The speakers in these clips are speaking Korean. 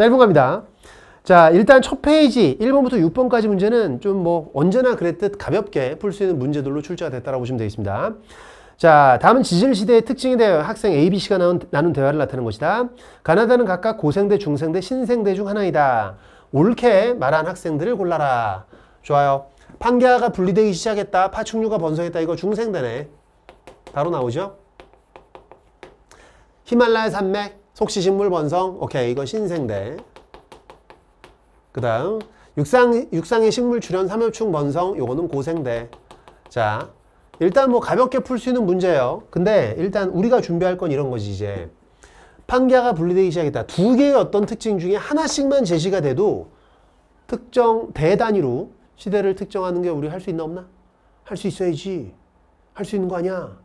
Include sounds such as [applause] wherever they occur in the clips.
짧은 겁니다. 자 일단 첫 페이지 1번부터 6번까지 문제는 좀 뭐 언제나 그랬듯 가볍게 풀 수 있는 문제들로 출제가 됐다고 보시면 되겠습니다. 자 다음은 지질시대의 특징이 되어 학생 A, B, C가 나눈, 나눈 대화를 나타낸 것이다. 가나다는 각각 고생대, 중생대, 신생대 중 하나이다. 옳게 말한 학생들을 골라라. 좋아요. 판기아가 분리되기 시작했다. 파충류가 번성했다. 이거 중생대네. 바로 나오죠? 히말라야 산맥, 속시식물 번성 오케이 이건 신생대 그 다음 육상, 육상의 식물 출현 삼엽충 번성 요거는 고생대 자 일단 뭐 가볍게 풀 수 있는 문제예요 근데 일단 우리가 준비할 건 이런 거지 이제 판기아가 분리되기 시작했다 두 개의 어떤 특징 중에 하나씩만 제시가 돼도 특정 대단위로 시대를 특정하는 게 우리 할 수 있나 없나? 할 수 있어야지 할 수 있는 거 아니야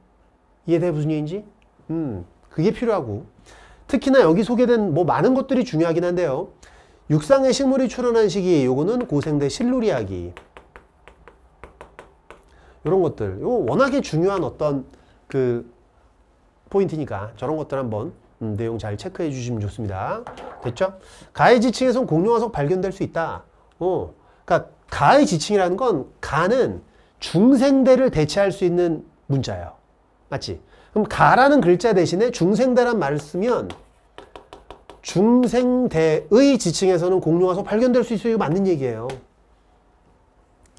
이해돼 무슨 얘기인지? 음 그게 필요하고 특히나 여기 소개된 뭐 많은 것들이 중요하긴 한데요. 육상의 식물이 출현한 시기, 요거는 고생대 실루리아기. 요런 것들. 요 워낙에 중요한 어떤 그 포인트니까 저런 것들 한번 음, 내용 잘 체크해 주시면 좋습니다. 됐죠? 가의 지층에선 공룡화석 발견될 수 있다. 어. 그니까 가의 지층이라는 건 가는 중생대를 대체할 수 있는 문자예요. 맞지? 그럼 가라는 글자 대신에 중생대란 말을 쓰면 중생대의 지층에서는 공룡화석 발견될 수 있어요. 맞는 얘기예요.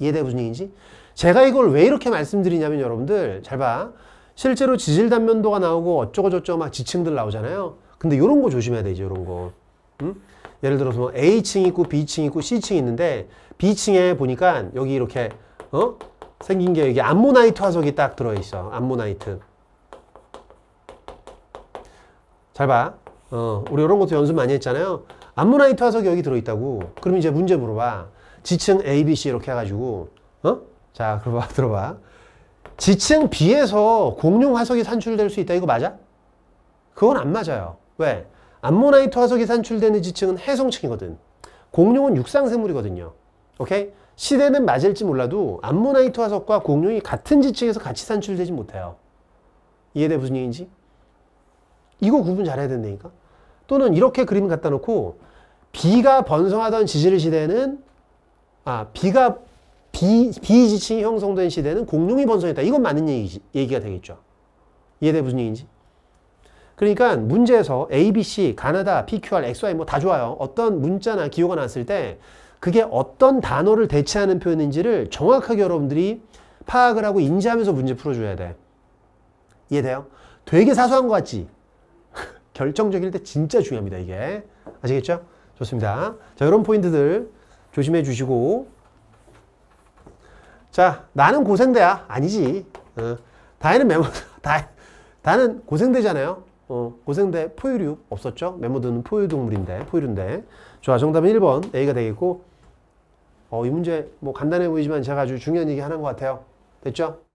이해돼 무슨 얘기인지? 제가 이걸 왜 이렇게 말씀드리냐면 여러분들 잘 봐. 실제로 지질단면도가 나오고 어쩌고저쩌고 막 지층들 나오잖아요. 근데 이런 거 조심해야 되죠. 이런 거. 음? 예를 들어서 뭐 A층 있고 B층 있고 C층 있는데 B층에 보니까 여기 이렇게 어? 생긴 게 이게 암모나이트 화석이 딱 들어있어. 암모나이트. 잘 봐. 어, 우리 이런 것도 연습 많이 했잖아요. 암모나이트 화석이 여기 들어있다고. 그럼 이제 문제 물어봐. 지층 A, B, C 이렇게 해가지고. 어? 자, 들어봐, [laughs] 들어봐. 지층 B에서 공룡 화석이 산출될 수 있다. 이거 맞아? 그건 안 맞아요. 왜? 암모나이트 화석이 산출되는 지층은 해성층이거든. 공룡은 육상생물이거든요. 오케이? 시대는 맞을지 몰라도 암모나이트 화석과 공룡이 같은 지층에서 같이 산출되지 못해요. 이해돼 무슨 얘기인지? 이거 구분 잘해야 된다니까? 또는 이렇게 그림 갖다 놓고 비가 번성하던 지질 시대는 아 비가 비, 비지층이 형성된 시대는 공룡이 번성했다. 이건 맞는 얘기, 얘기가 되겠죠. 이해돼 무슨 얘기인지? 그러니까 문제에서 A, B, C, 가나다, PQR, XY 뭐 다 좋아요. 어떤 문자나 기호가 나왔을 때 그게 어떤 단어를 대체하는 표현인지를 정확하게 여러분들이 파악을 하고 인지하면서 문제 풀어줘야 돼. 이해돼요? 되게 사소한 것 같지? [laughs] 결정적일 때 진짜 중요합니다, 이게. 아시겠죠? 좋습니다. 자, 이런 포인트들 조심해 주시고. 자, 나는 고생돼야 아니지. 어, 다혜는 메모, [laughs] 다, 나는 고생대잖아요. 어, 고생돼 포유류 없었죠? 메모드는 포유동물인데, 포유류인데. 좋아, 정답은 1번 A가 되겠고. 어, 이 문제 뭐 간단해 보이지만 제가 아주 중요한 얘기 하는 것 같아요. 됐죠?